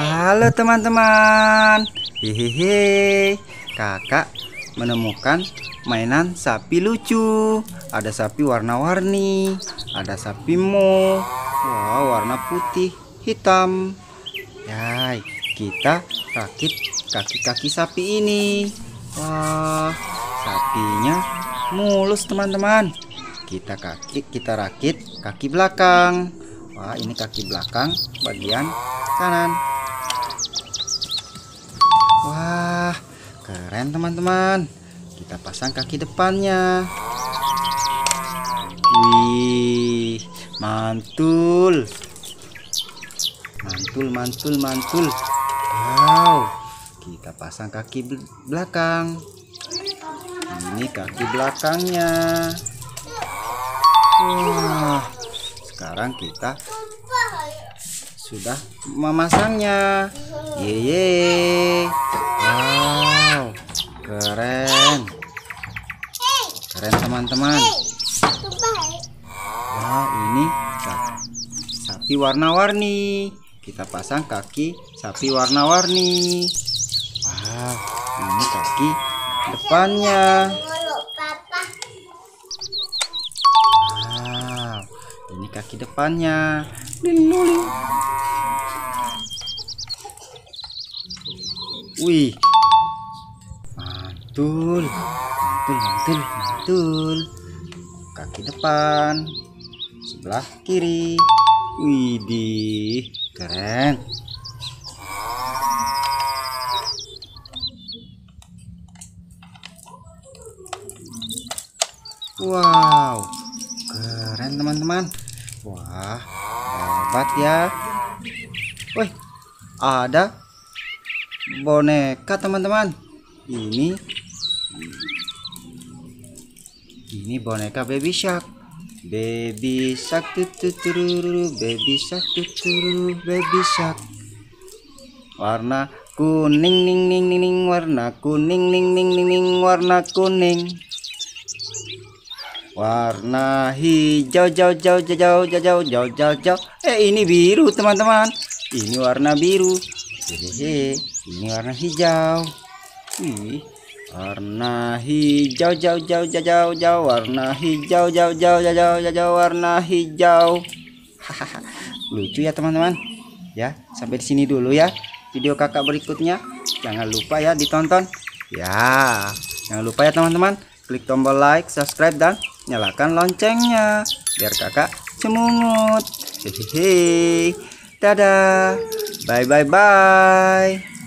Halo teman-teman. hehehe Kakak menemukan mainan sapi lucu. Ada sapi warna-warni, ada sapi mo. Wah, wow, warna putih, hitam. ya kita rakit kaki-kaki sapi ini. Wah, sapinya mulus teman-teman. Kita kaki kita rakit kaki belakang. Wah, ini kaki belakang bagian kanan. Keren teman-teman. Kita pasang kaki depannya. Wih, mantul. Mantul, mantul, mantul. Wow. Kita pasang kaki belakang. Ini kaki belakangnya. Wah. Sekarang kita sudah memasangnya. Yeay. keren teman-teman wah ya, ini sapi warna-warni kita pasang kaki sapi warna-warni wah ini kaki depannya wow ini kaki depannya Linuling. wih mantul mantul mantul mantul kaki depan sebelah kiri widih keren wow keren teman-teman wah hebat ya woi ada boneka teman-teman ini boneka baby shark baby shark tutururu baby shark tutururu baby shark warna kuning ning ning ning, ning warna kuning ning ning ning, ning warna kuning warna hijau jauh jauh jauh jauh jauh jauh jauh jauh eh ini biru teman-teman ini warna biru hehehe ini warna hijau Ih, warna hijau jauh jauh jauh jauh jauh warna hijau jauh jauh jauh jauh jauh warna hijau hahaha lucu ya teman-teman ya sampai di sini dulu ya video kakak berikutnya jangan lupa ya ditonton ya jangan lupa ya teman-teman klik tombol like subscribe dan nyalakan loncengnya biar kakak semungut hehehe dadah bye bye bye